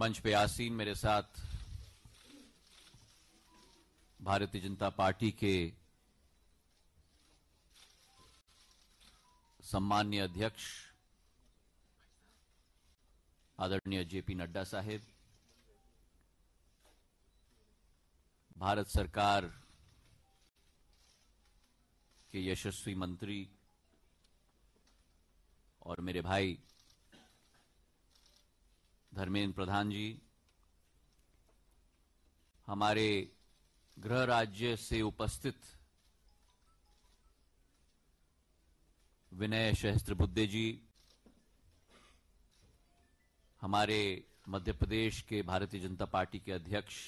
मंच पे आसीन मेरे साथ भारतीय जनता पार्टी के सम्मान्य अध्यक्ष आदरणीय जेपी नड्डा साहेब भारत सरकार के यशस्वी मंत्री और मेरे भाई धर्मेंद्र प्रधान जी हमारे गृह राज्य से उपस्थित विनय सहस्त्र बुद्धे जी हमारे मध्य प्रदेश के भारतीय जनता पार्टी के अध्यक्ष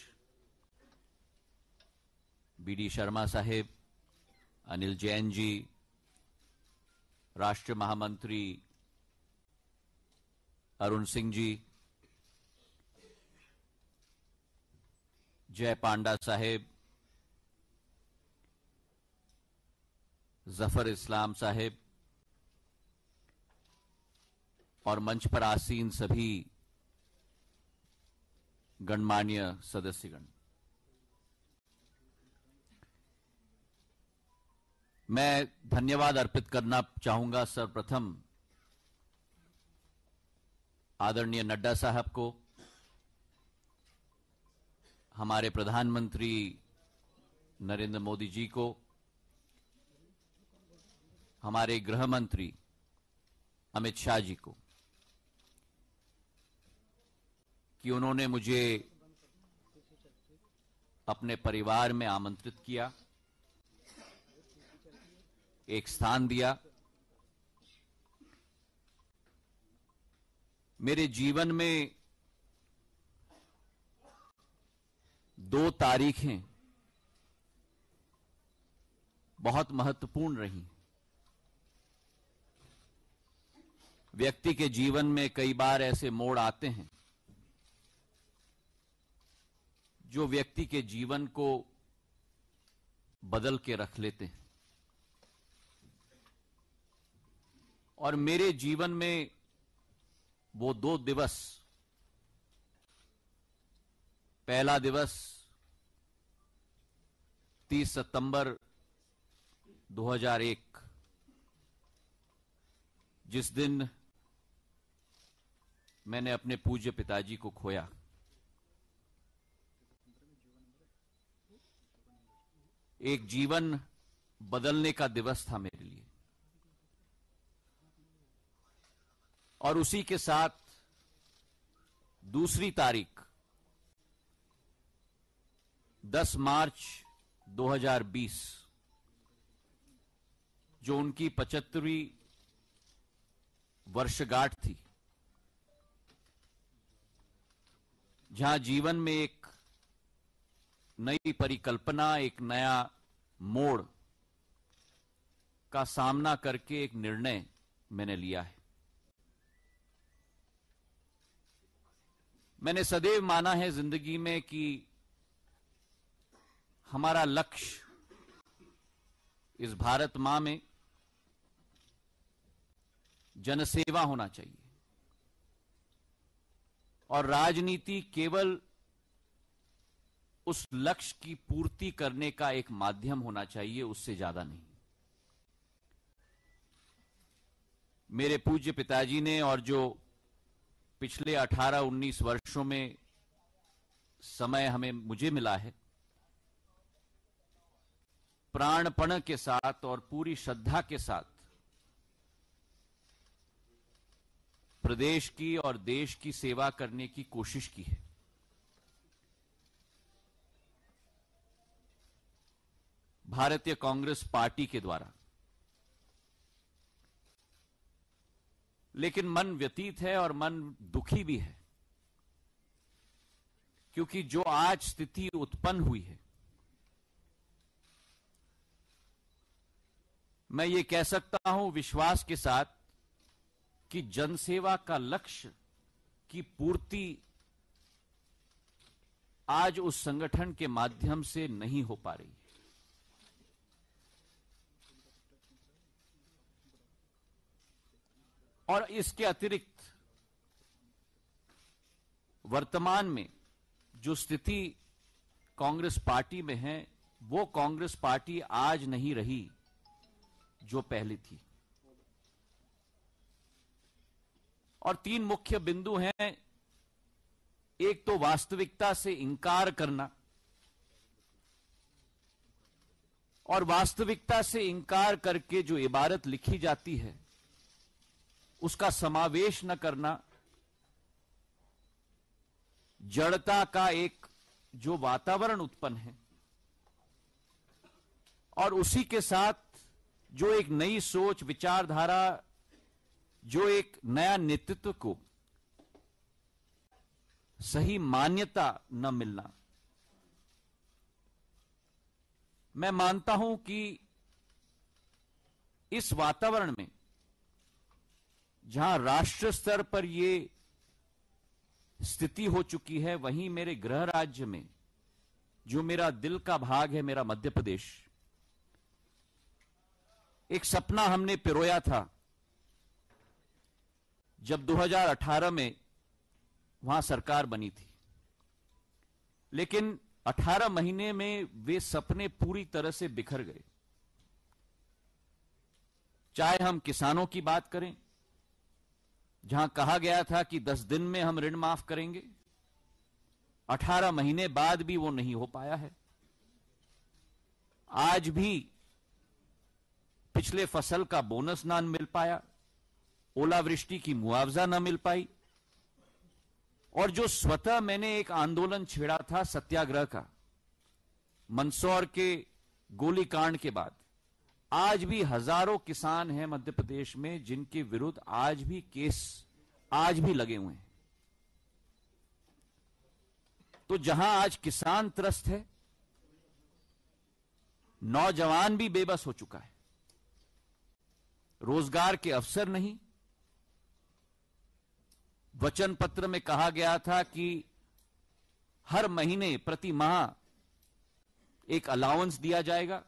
बीडी शर्मा साहेब अनिल जैन जी राष्ट्रीय महामंत्री अरुण सिंह जी जय पांडा साहेब जफर इस्लाम साहेब और मंच पर आसीन सभी गणमान्य सदस्यगण मैं धन्यवाद अर्पित करना चाहूंगा सर्वप्रथम आदरणीय नड्डा साहब को हमारे प्रधानमंत्री नरेंद्र मोदी जी को हमारे गृह मंत्री अमित शाह जी को कि उन्होंने मुझे अपने परिवार में आमंत्रित किया एक स्थान दिया मेरे जीवन में दो तारीखें बहुत महत्वपूर्ण रही व्यक्ति के जीवन में कई बार ऐसे मोड़ आते हैं जो व्यक्ति के जीवन को बदल के रख लेते हैं और मेरे जीवन में वो दो दिवस पहला दिवस 30 सितंबर 2001 जिस दिन मैंने अपने पूज्य पिताजी को खोया एक जीवन बदलने का दिवस था मेरे लिए और उसी के साथ दूसरी तारीख 10 मार्च 2020 जो उनकी पचहत्तरवीं वर्षगांठ थी जहां जीवन में एक नई परिकल्पना एक नया मोड़ का सामना करके एक निर्णय मैंने लिया है मैंने सदैव माना है जिंदगी में कि हमारा लक्ष्य इस भारत मां में जनसेवा होना चाहिए और राजनीति केवल उस लक्ष्य की पूर्ति करने का एक माध्यम होना चाहिए उससे ज्यादा नहीं मेरे पूज्य पिताजी ने और जो पिछले 18-19 वर्षों में समय हमें मुझे मिला है प्राणपण के साथ और पूरी श्रद्धा के साथ प्रदेश की और देश की सेवा करने की कोशिश की है भारतीय कांग्रेस पार्टी के द्वारा लेकिन मन व्यतीत है और मन दुखी भी है क्योंकि जो आज स्थिति उत्पन्न हुई है मैं ये कह सकता हूं विश्वास के साथ कि जनसेवा का लक्ष्य की पूर्ति आज उस संगठन के माध्यम से नहीं हो पा रही है और इसके अतिरिक्त वर्तमान में जो स्थिति कांग्रेस पार्टी में है वो कांग्रेस पार्टी आज नहीं रही जो पहले थी और तीन मुख्य बिंदु हैं एक तो वास्तविकता से इंकार करना और वास्तविकता से इंकार करके जो इबारत लिखी जाती है उसका समावेश न करना जड़ता का एक जो वातावरण उत्पन्न है और उसी के साथ जो एक नई सोच विचारधारा जो एक नया नेतृत्व को सही मान्यता न मिलना मैं मानता हूं कि इस वातावरण में जहां राष्ट्र स्तर पर यह स्थिति हो चुकी है वहीं मेरे गृह राज्य में जो मेरा दिल का भाग है मेरा मध्य प्रदेश एक सपना हमने पिरोया था जब 2018 में वहां सरकार बनी थी लेकिन 18 महीने में वे सपने पूरी तरह से बिखर गए चाहे हम किसानों की बात करें जहां कहा गया था कि 10 दिन में हम ऋण माफ करेंगे 18 महीने बाद भी वो नहीं हो पाया है आज भी पिछले फसल का बोनस ना मिल पाया ओलावृष्टि की मुआवजा ना मिल पाई और जो स्वतः मैंने एक आंदोलन छेड़ा था सत्याग्रह का मंदसौर के गोलीकांड के बाद आज भी हजारों किसान हैं मध्य प्रदेश में जिनके विरुद्ध आज भी केस आज भी लगे हुए हैं तो जहां आज किसान त्रस्त है नौजवान भी बेबस हो चुका है रोजगार के अवसर नहीं वचन पत्र में कहा गया था कि हर महीने प्रति माह एक अलाउंस दिया जाएगा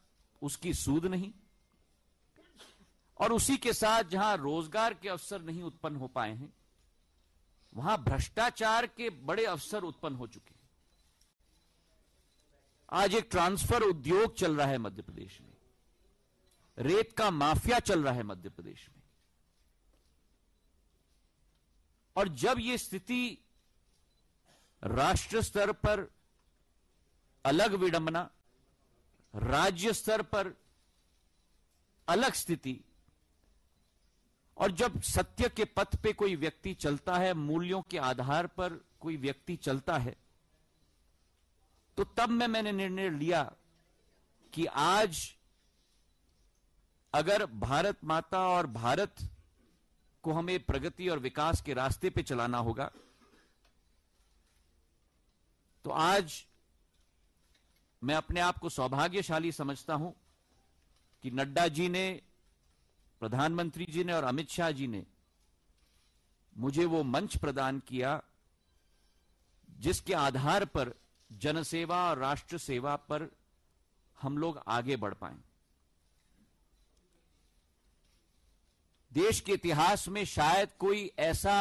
उसकी सूद नहीं और उसी के साथ जहां रोजगार के अवसर नहीं उत्पन्न हो पाए हैं वहां भ्रष्टाचार के बड़े अवसर उत्पन्न हो चुके हैं आज एक ट्रांसफर उद्योग चल रहा है मध्य प्रदेश में रेत का माफिया चल रहा है मध्य प्रदेश में और जब यह स्थिति राष्ट्र स्तर पर अलग विडंबना राज्य स्तर पर अलग स्थिति और जब सत्य के पथ पे कोई व्यक्ति चलता है मूल्यों के आधार पर कोई व्यक्ति चलता है तो तब मैं मैंने निर्णय लिया कि आज अगर भारत माता और भारत को हमें प्रगति और विकास के रास्ते पे चलाना होगा तो आज मैं अपने आप को सौभाग्यशाली समझता हूं कि नड्डा जी ने प्रधानमंत्री जी ने और अमित शाह जी ने मुझे वो मंच प्रदान किया जिसके आधार पर जनसेवा और राष्ट्र सेवा पर हम लोग आगे बढ़ पाएं देश के इतिहास में शायद कोई ऐसा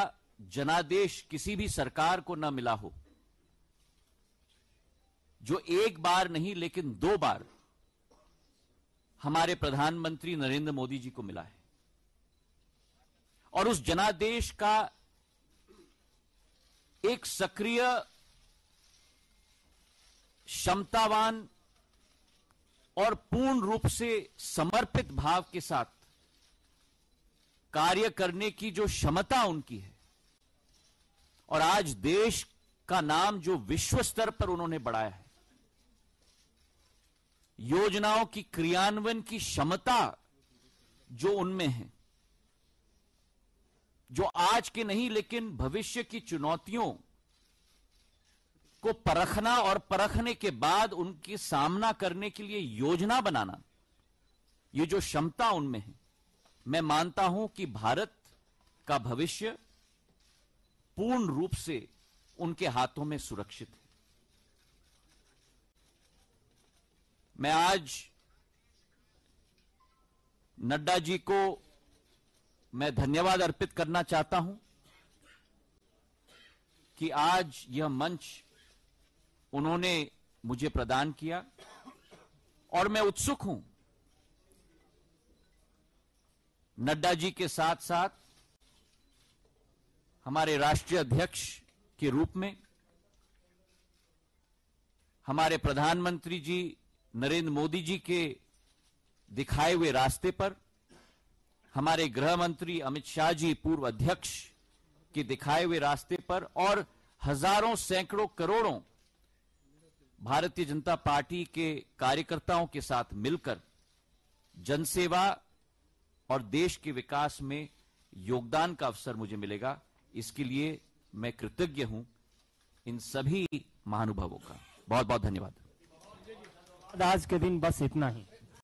जनादेश किसी भी सरकार को न मिला हो जो एक बार नहीं लेकिन दो बार हमारे प्रधानमंत्री नरेंद्र मोदी जी को मिला है और उस जनादेश का एक सक्रिय क्षमतावान और पूर्ण रूप से समर्पित भाव के साथ कार्य करने की जो क्षमता उनकी है और आज देश का नाम जो विश्व स्तर पर उन्होंने बढ़ाया है योजनाओं की क्रियान्वयन की क्षमता जो उनमें है जो आज के नहीं लेकिन भविष्य की चुनौतियों को परखना और परखने के बाद उनकी सामना करने के लिए योजना बनाना ये जो क्षमता उनमें है मैं मानता हूं कि भारत का भविष्य पूर्ण रूप से उनके हाथों में सुरक्षित है मैं आज नड्डा जी को मैं धन्यवाद अर्पित करना चाहता हूं कि आज यह मंच उन्होंने मुझे प्रदान किया और मैं उत्सुक हूं नड्डा जी के साथ साथ हमारे राष्ट्रीय अध्यक्ष के रूप में हमारे प्रधानमंत्री जी नरेंद्र मोदी जी के दिखाए हुए रास्ते पर हमारे गृह मंत्री अमित शाह जी पूर्व अध्यक्ष के दिखाए हुए रास्ते पर और हजारों सैकड़ों करोड़ों भारतीय जनता पार्टी के कार्यकर्ताओं के साथ मिलकर जनसेवा और देश के विकास में योगदान का अवसर मुझे मिलेगा इसके लिए मैं कृतज्ञ हूं इन सभी महानुभावों का बहुत बहुत धन्यवाद आज के दिन बस इतना ही